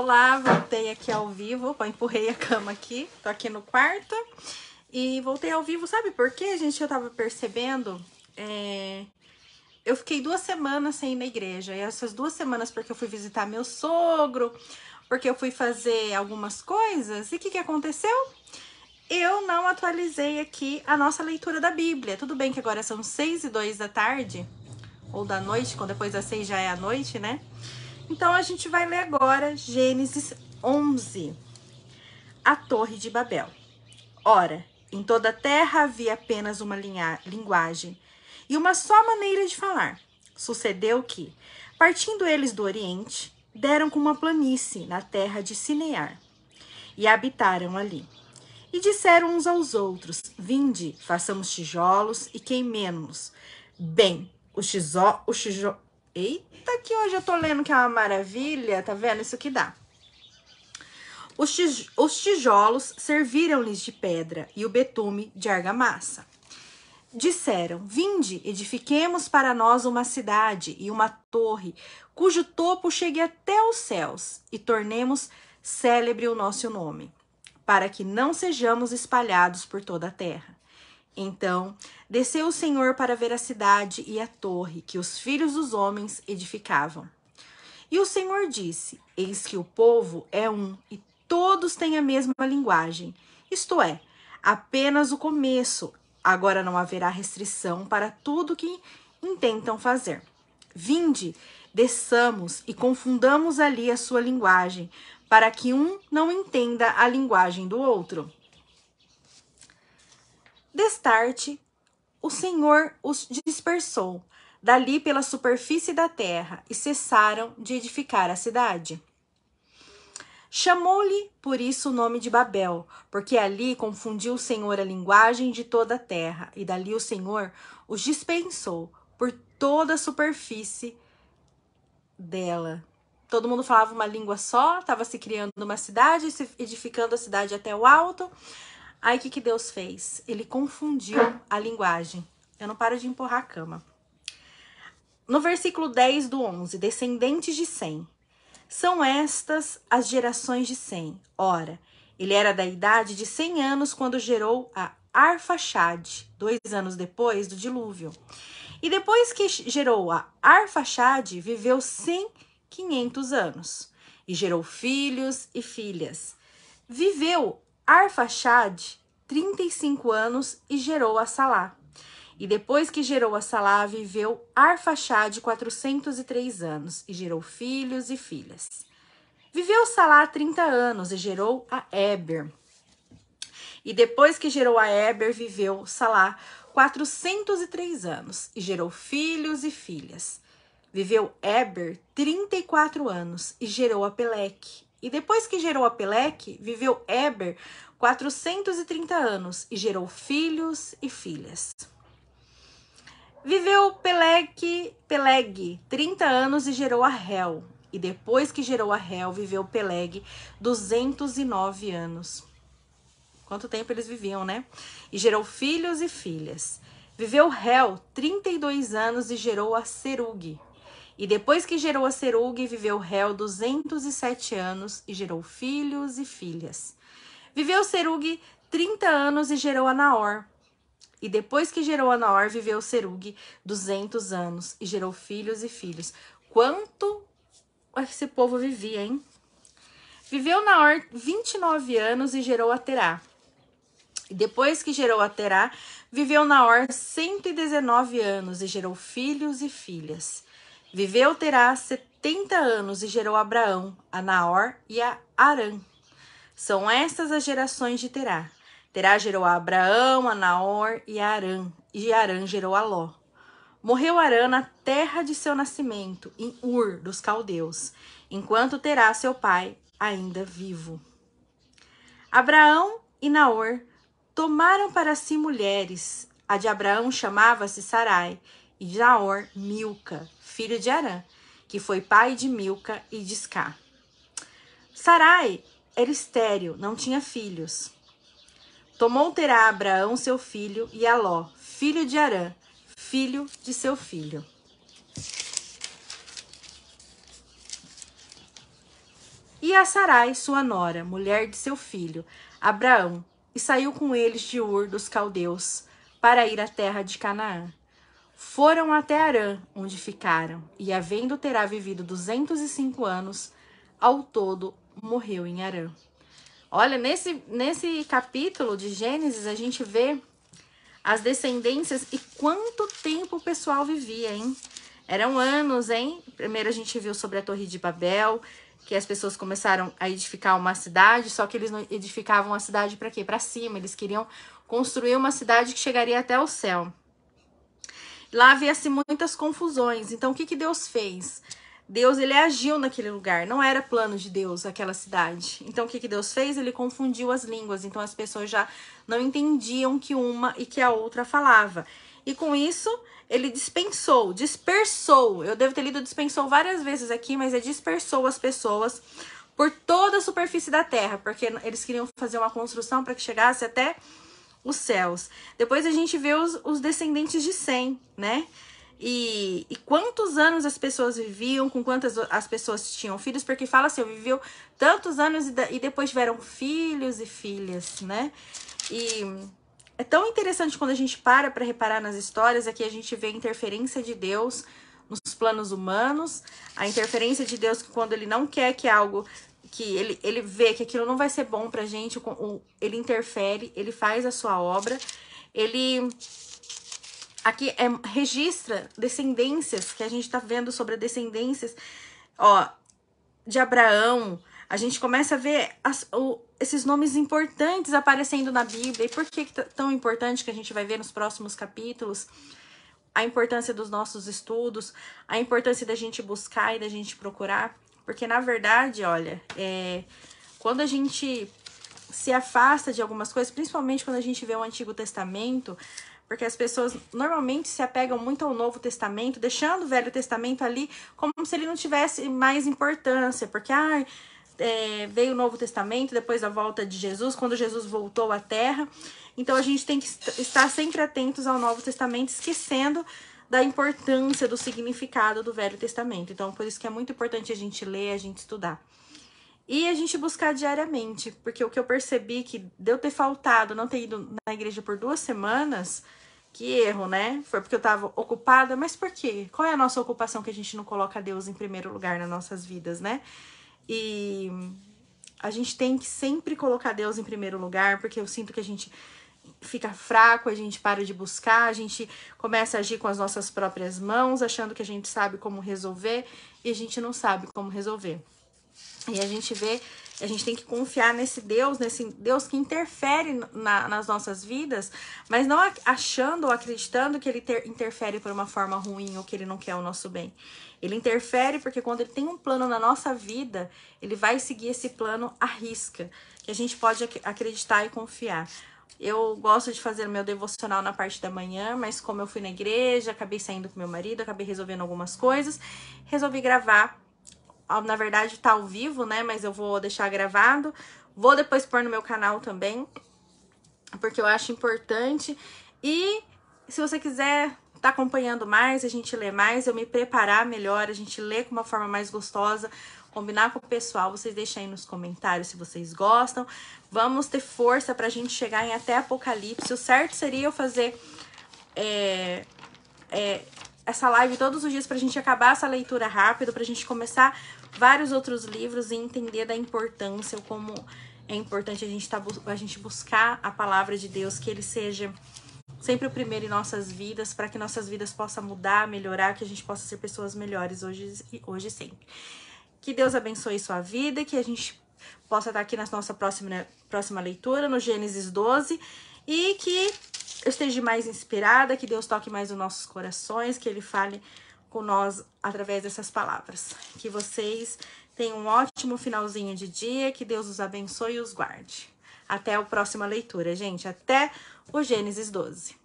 Olá, voltei aqui ao vivo. Opa, empurrei a cama aqui. Tô aqui no quarto. E voltei ao vivo, sabe por quê, gente? Eu tava percebendo. É... Eu fiquei duas semanas sem ir na igreja. E essas duas semanas, porque eu fui visitar meu sogro, porque eu fui fazer algumas coisas. E o que, que aconteceu? Eu não atualizei aqui a nossa leitura da Bíblia. Tudo bem que agora são seis e dois da tarde, ou da noite, quando depois das seis já é a noite, né? Então a gente vai ler agora Gênesis 11, a Torre de Babel. Ora, em toda a terra havia apenas uma linguagem e uma só maneira de falar. Sucedeu que, partindo eles do Oriente, deram com uma planície na terra de Sinear e habitaram ali. E disseram uns aos outros: Vinde, façamos tijolos e queimemos. Bem, os, tijo, os, tijo, Eita, que hoje eu tô lendo que é uma maravilha, tá vendo? Isso que dá. Os, tij os tijolos serviram-lhes de pedra e o betume de argamassa. Disseram: Vinde, edifiquemos para nós uma cidade e uma torre, cujo topo chegue até os céus, e tornemos célebre o nosso nome, para que não sejamos espalhados por toda a terra. Então desceu o Senhor para ver a cidade e a torre que os filhos dos homens edificavam. E o Senhor disse: Eis que o povo é um e todos têm a mesma linguagem, isto é, apenas o começo. Agora não haverá restrição para tudo que intentam fazer. Vinde, desçamos e confundamos ali a sua linguagem, para que um não entenda a linguagem do outro. Destarte, o Senhor os dispersou dali pela superfície da terra e cessaram de edificar a cidade. Chamou-lhe por isso o nome de Babel, porque ali confundiu o Senhor a linguagem de toda a terra, e dali o Senhor os dispensou por toda a superfície dela. Todo mundo falava uma língua só, estava se criando uma cidade, se edificando a cidade até o alto, Aí o que, que Deus fez? Ele confundiu a linguagem. Eu não paro de empurrar a cama. No versículo 10 do 11, descendentes de Sem. São estas as gerações de Sem. Ora, ele era da idade de 100 anos quando gerou a Arfaxade, dois anos depois do dilúvio. E depois que gerou a Arfaxade, viveu 100, 500 anos e gerou filhos e filhas. Viveu Arfaxad 35 anos e gerou a Salá. E depois que gerou a Salá, viveu Arfaxad 403 anos e gerou filhos e filhas. Viveu Salá 30 anos e gerou a Eber. E depois que gerou a Eber, viveu Salá 403 anos e gerou filhos e filhas. Viveu Eber 34 anos e gerou a Peleque. E depois que gerou a Peleque, viveu Eber 430 anos e gerou filhos e filhas. Viveu Peleque, Peleg 30 anos e gerou a Hel. E depois que gerou a Hel, viveu Peleg 209 anos. Quanto tempo eles viviam, né? E gerou filhos e filhas. Viveu Hel 32 anos e gerou a Serug. E depois que gerou a Serug, viveu réu 207 anos e gerou filhos e filhas. Viveu Serug 30 anos e gerou a Naor. E depois que gerou a Naor, viveu Serug 200 anos e gerou filhos e filhos. Quanto esse povo vivia, hein? Viveu Naor 29 anos e gerou a Terá. E depois que gerou a Terá, viveu Naor 119 anos e gerou filhos e filhas. Viveu Terá 70 anos e gerou Abraão, a Naor e a Arã. São estas as gerações de Terá. Terá gerou a Abraão, a Naor e a Arã, e Arã gerou a Ló. Morreu Arã na terra de seu nascimento, em Ur dos caldeus, enquanto Terá seu pai ainda vivo. Abraão e Naor tomaram para si mulheres. A de Abraão chamava-se Sarai e de Naor Milca filho de Arã, que foi pai de Milca e de Scar. Sarai era estéril, não tinha filhos. Tomou terá Abraão seu filho e Aló, filho de Arã, filho de seu filho. E a Sarai, sua nora, mulher de seu filho, Abraão, e saiu com eles de Ur dos Caldeus para ir à terra de Canaã. Foram até Arã, onde ficaram, e havendo Terá vivido 205 anos, ao todo morreu em Arã. Olha, nesse, nesse capítulo de Gênesis, a gente vê as descendências e quanto tempo o pessoal vivia, hein? Eram anos, hein? Primeiro a gente viu sobre a Torre de Babel, que as pessoas começaram a edificar uma cidade, só que eles não edificavam a cidade para quê? Para cima. Eles queriam construir uma cidade que chegaria até o céu lá havia-se muitas confusões. Então, o que, que Deus fez? Deus ele agiu naquele lugar, não era plano de Deus aquela cidade. Então o que, que Deus fez? Ele confundiu as línguas, então as pessoas já não entendiam que uma e que a outra falava. E com isso, ele dispensou, dispersou. Eu devo ter lido dispensou várias vezes aqui, mas é dispersou as pessoas por toda a superfície da terra, porque eles queriam fazer uma construção para que chegasse até os céus. Depois a gente vê os, os descendentes de Sem, né? E, e, quantos anos as pessoas viviam, com quantas as pessoas tinham filhos, porque fala assim, viveu tantos anos e, e depois tiveram filhos e filhas, né? E é tão interessante quando a gente para para reparar nas histórias, aqui é a gente vê a interferência de Deus nos planos humanos, a interferência de Deus quando ele não quer que algo que ele, ele vê que aquilo não vai ser bom pra gente, ele interfere, ele faz a sua obra, ele aqui é, registra descendências, que a gente tá vendo sobre descendências, ó, de Abraão, a gente começa a ver as, o, esses nomes importantes aparecendo na Bíblia, e por que, que tão importante que a gente vai ver nos próximos capítulos, a importância dos nossos estudos, a importância da gente buscar e da gente procurar, porque, na verdade, olha, é, quando a gente se afasta de algumas coisas, principalmente quando a gente vê o Antigo Testamento, porque as pessoas normalmente se apegam muito ao Novo Testamento, deixando o Velho Testamento ali como se ele não tivesse mais importância, porque ah, é, veio o Novo Testamento depois da volta de Jesus, quando Jesus voltou à Terra. Então a gente tem que estar sempre atentos ao Novo Testamento, esquecendo da importância do significado do Velho Testamento. Então, por isso que é muito importante a gente ler, a gente estudar. E a gente buscar diariamente, porque o que eu percebi que deu ter faltado, não ter ido na igreja por duas semanas, que erro, né? Foi porque eu estava ocupada, mas por quê? Qual é a nossa ocupação que a gente não coloca Deus em primeiro lugar nas nossas vidas, né? E a gente tem que sempre colocar Deus em primeiro lugar, porque eu sinto que a gente fica fraco, a gente para de buscar, a gente começa a agir com as nossas próprias mãos, achando que a gente sabe como resolver e a gente não sabe como resolver. E a gente vê, a gente tem que confiar nesse Deus, nesse Deus que interfere na, nas nossas vidas, mas não achando ou acreditando que ele ter, interfere por uma forma ruim ou que ele não quer o nosso bem. Ele interfere porque quando ele tem um plano na nossa vida, ele vai seguir esse plano à risca, que a gente pode ac acreditar e confiar. Eu gosto de fazer o meu devocional na parte da manhã, mas como eu fui na igreja, acabei saindo com meu marido, acabei resolvendo algumas coisas, resolvi gravar. Ah, na verdade, tá ao vivo, né? Mas eu vou deixar gravado. Vou depois pôr no meu canal também, porque eu acho importante. E se você quiser tá acompanhando mais, a gente lê mais, eu me preparar melhor, a gente lê com uma forma mais gostosa, combinar com o pessoal, vocês deixem aí nos comentários se vocês gostam. Vamos ter força pra gente chegar em até Apocalipse. O certo seria eu fazer é, é, essa live todos os dias pra gente acabar essa leitura rápido, pra gente começar vários outros livros e entender da importância, como é importante a gente, tá, a gente buscar a palavra de Deus, que ele seja sempre o primeiro em nossas vidas, para que nossas vidas possam mudar, melhorar, que a gente possa ser pessoas melhores hoje, hoje e sempre. Que Deus abençoe sua vida, que a gente possa estar aqui na nossa próxima, próxima leitura, no Gênesis 12, e que eu esteja mais inspirada, que Deus toque mais os nossos corações, que Ele fale com nós através dessas palavras. Que vocês tenham um ótimo finalzinho de dia, que Deus os abençoe e os guarde. Até a próxima leitura, gente. Até o Gênesis 12.